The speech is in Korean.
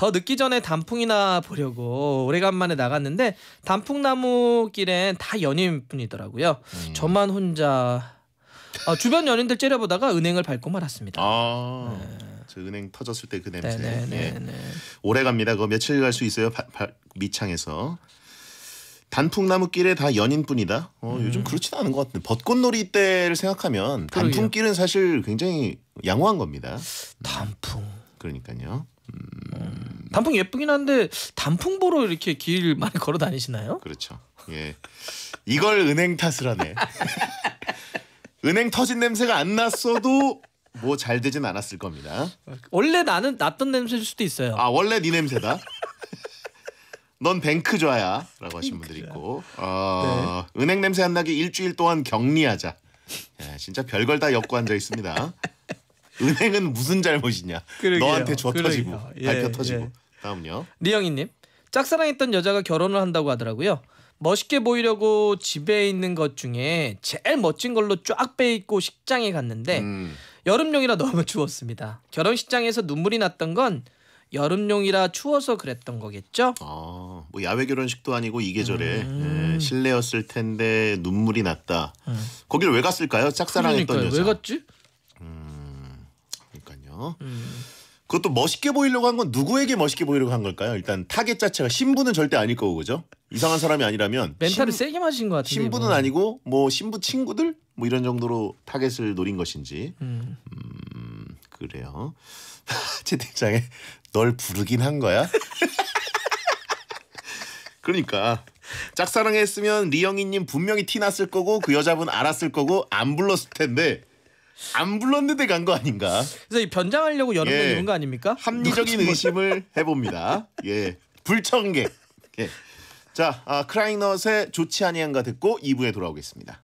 더 늦기 전에 단풍이나 보려고 오래간만에 나갔는데 단풍나무 길엔 다 연인뿐이더라고요. 음. 저만 혼자 아, 주변 연인들 째려보다가 은행을 밟고 말았습니다. 아. 네. 저 은행 터졌을 때 그 냄새. 네. 네, 네, 예. 네. 오래 갑니다. 그 며칠 갈 수 있어요. 바, 바, 미창에서. 단풍나무길에 다 연인뿐이다. 어, 음. 요즘 그렇지도 않은 것 같은데 벚꽃놀이 때를 생각하면 단풍길은 사실 굉장히 양호한 겁니다. 단풍. 그러니까요. 음. 단풍 예쁘긴 한데 단풍 보러 이렇게 길 많이 걸어 다니시나요? 그렇죠. 예. 이걸 은행 탓을 하네. 은행 터진 냄새가 안 났어도 뭐 잘 되진 않았을 겁니다. 원래 나는 났던 냄새일 수도 있어요. 아 원래 네 냄새다. 넌뱅크좋아야라고 하신 분들 있고 어, 네. 은행 냄새 안 나게 일주일 동안 격리하자. 예, 진짜 별걸 다 엮고 앉아 있습니다. 은행은 무슨 잘못이냐. 그러게요. 너한테 줘 터지고 예, 발표 터지고. 예. 다음요. 리영이님 짝사랑했던 여자가 결혼을 한다고 하더라고요. 멋있게 보이려고 집에 있는 것 중에 제일 멋진 걸로 쫙 빼입고 식장에 갔는데 음. 여름용이라 너무 추웠습니다. 결혼식장에서 눈물이 났던 건 여름용이라 추워서 그랬던 거겠죠? 아, 뭐 야외 결혼식도 아니고 이 계절에 음. 예, 실내였을 텐데 눈물이 났다. 음. 거기를 왜 갔을까요? 짝사랑했던 그러니까요, 여자. 왜 갔지? 음. 그것도 멋있게 보이려고 한 건 누구에게 멋있게 보이려고 한 걸까요? 일단 타겟 자체가 신부는 절대 아닐 거고 그죠? 이상한 사람이 아니라면 멘탈을 신, 세게 맞으신 것 같은데 신부는 이번 아니고 뭐 신부 친구들 뭐 이런 정도로 타겟을 노린 것인지 음, 음 그래요 채팅창에 널 부르긴 한 거야 그러니까 짝사랑했으면 리영이님 분명히 티 났을 거고 그 여자분 알았을 거고 안 불렀을 텐데 안 불렀는데 간 거 아닌가? 그래서 이 변장하려고 여러 예. 번 이런 거 아닙니까? 합리적인 의심을 뭐. 해봅니다. 예, 불청객. 예. 자, 아, 크라잉넛의 좋지 아니한가 듣고 2부에 돌아오겠습니다.